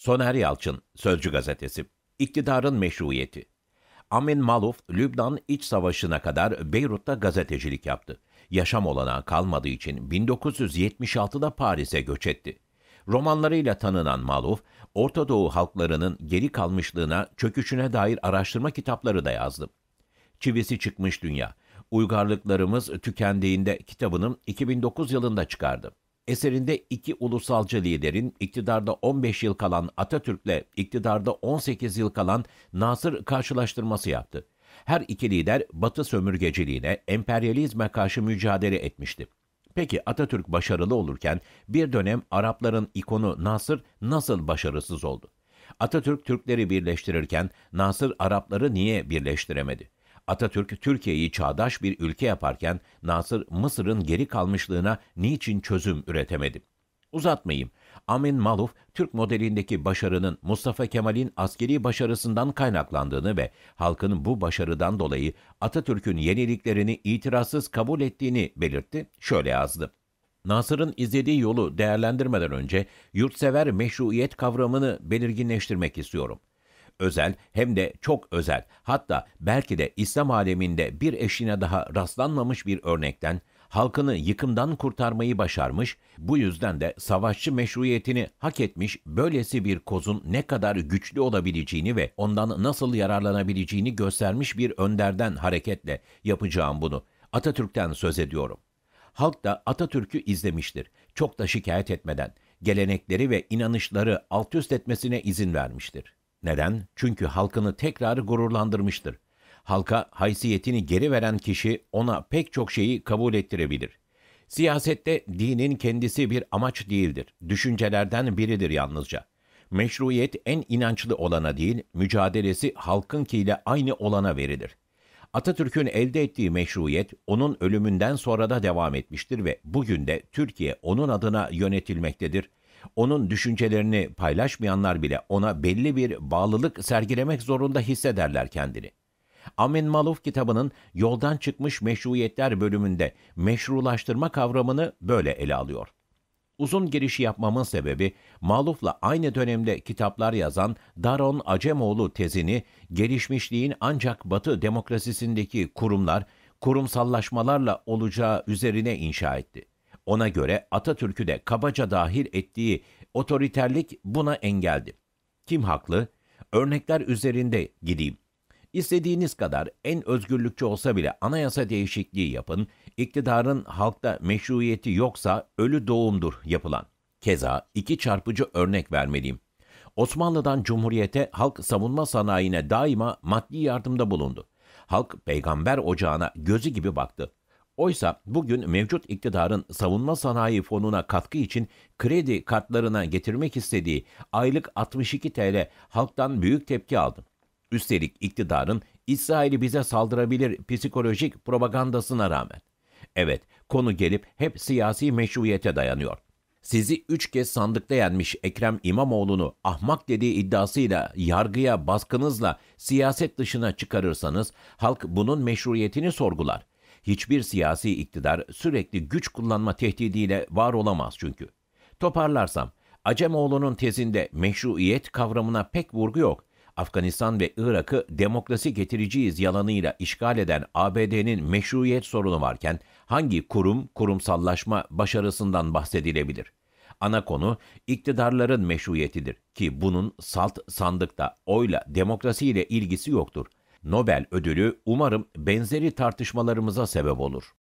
Soner Yalçın, Sözcü Gazetesi İktidarın Meşruiyeti Amin Maluf, Lübnan iç savaşına kadar Beyrut'ta gazetecilik yaptı. Yaşam olanağı kalmadığı için 1976'da Paris'e göç etti. Romanlarıyla tanınan Maluf, Orta Doğu halklarının geri kalmışlığına, çöküşüne dair araştırma kitapları da yazdı. Çivisi çıkmış dünya, uygarlıklarımız tükendiğinde kitabının 2009 yılında çıkardı. Eserinde iki ulusalcı liderin iktidarda 15 yıl kalan Atatürk'le iktidarda 18 yıl kalan Nasır karşılaştırması yaptı. Her iki lider Batı sömürgeciliğine, emperyalizme karşı mücadele etmişti. Peki Atatürk başarılı olurken bir dönem Arapların ikonu Nasır nasıl başarısız oldu? Atatürk Türkleri birleştirirken Nasır Arapları niye birleştiremedi? Atatürk Türkiye'yi çağdaş bir ülke yaparken Nasır Mısır'ın geri kalmışlığına niçin çözüm üretemedi? Uzatmayayım. Amin Maluf, Türk modelindeki başarının Mustafa Kemal'in askeri başarısından kaynaklandığını ve halkın bu başarıdan dolayı Atatürk'ün yeniliklerini itirazsız kabul ettiğini belirtti, şöyle yazdı. Nasır'ın izlediği yolu değerlendirmeden önce yurtsever meşruiyet kavramını belirginleştirmek istiyorum özel hem de çok özel hatta belki de İslam aleminde bir eşine daha rastlanmamış bir örnekten halkını yıkımdan kurtarmayı başarmış, bu yüzden de savaşçı meşruiyetini hak etmiş böylesi bir kozun ne kadar güçlü olabileceğini ve ondan nasıl yararlanabileceğini göstermiş bir önderden hareketle yapacağım bunu. Atatürk'ten söz ediyorum. Halk da Atatürk'ü izlemiştir. Çok da şikayet etmeden gelenekleri ve inanışları alt üst etmesine izin vermiştir. Neden? Çünkü halkını tekrar gururlandırmıştır. Halka haysiyetini geri veren kişi ona pek çok şeyi kabul ettirebilir. Siyasette dinin kendisi bir amaç değildir. Düşüncelerden biridir yalnızca. Meşruiyet en inançlı olana değil, mücadelesi halkınkiyle aynı olana verilir. Atatürk'ün elde ettiği meşruiyet onun ölümünden sonra da devam etmiştir ve bugün de Türkiye onun adına yönetilmektedir onun düşüncelerini paylaşmayanlar bile ona belli bir bağlılık sergilemek zorunda hissederler kendini. Amin Maluf kitabının Yoldan Çıkmış Meşruiyetler bölümünde meşrulaştırma kavramını böyle ele alıyor. Uzun girişi yapmamın sebebi Maluf'la aynı dönemde kitaplar yazan Daron Acemoğlu tezini gelişmişliğin ancak Batı demokrasisindeki kurumlar, kurumsallaşmalarla olacağı üzerine inşa etti. Ona göre Atatürk'ü de kabaca dahil ettiği otoriterlik buna engeldi. Kim haklı? Örnekler üzerinde gideyim. İstediğiniz kadar en özgürlükçü olsa bile anayasa değişikliği yapın, iktidarın halkta meşruiyeti yoksa ölü doğumdur yapılan. Keza iki çarpıcı örnek vermeliyim. Osmanlı'dan Cumhuriyet'e halk savunma sanayine daima maddi yardımda bulundu. Halk peygamber ocağına gözü gibi baktı. Oysa bugün mevcut iktidarın savunma sanayi fonuna katkı için kredi kartlarına getirmek istediği aylık 62 TL halktan büyük tepki aldı. Üstelik iktidarın İsrail'i bize saldırabilir psikolojik propagandasına rağmen. Evet, konu gelip hep siyasi meşruiyete dayanıyor. Sizi üç kez sandıkta yenmiş Ekrem İmamoğlu'nu ahmak dediği iddiasıyla yargıya baskınızla siyaset dışına çıkarırsanız halk bunun meşruiyetini sorgular. Hiçbir siyasi iktidar sürekli güç kullanma tehdidiyle var olamaz çünkü. Toparlarsam, Acemoğlu'nun tezinde meşruiyet kavramına pek vurgu yok. Afganistan ve Irak'ı demokrasi getireceğiz yalanıyla işgal eden ABD'nin meşruiyet sorunu varken hangi kurum kurumsallaşma başarısından bahsedilebilir? Ana konu iktidarların meşruiyetidir ki bunun salt sandıkta oyla demokrasiyle ilgisi yoktur. Nobel ödülü umarım benzeri tartışmalarımıza sebep olur.